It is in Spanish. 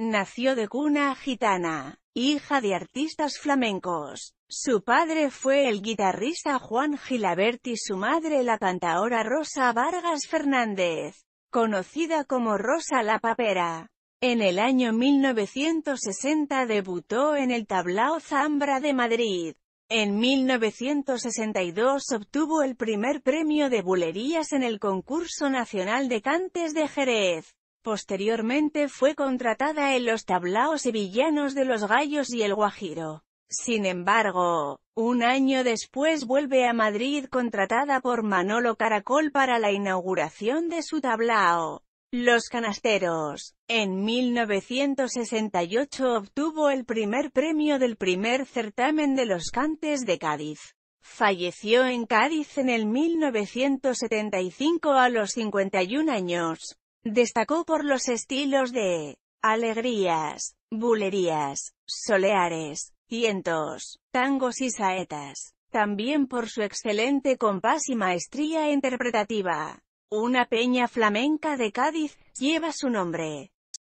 Nació de cuna gitana, hija de artistas flamencos. Su padre fue el guitarrista Juan Gilabert y su madre la cantaora Rosa Vargas Fernández, conocida como Rosa la Papera. En el año 1960 debutó en el Tablao Zambra de Madrid. En 1962 obtuvo el primer premio de bulerías en el Concurso Nacional de Cantes de Jerez. Posteriormente fue contratada en los tablaos sevillanos de los Gallos y el Guajiro. Sin embargo, un año después vuelve a Madrid contratada por Manolo Caracol para la inauguración de su tablao. Los Canasteros. En 1968 obtuvo el primer premio del primer certamen de los cantes de Cádiz. Falleció en Cádiz en el 1975 a los 51 años. Destacó por los estilos de alegrías, bulerías, soleares, vientos, tangos y saetas. También por su excelente compás y maestría interpretativa. Una peña flamenca de Cádiz, lleva su nombre.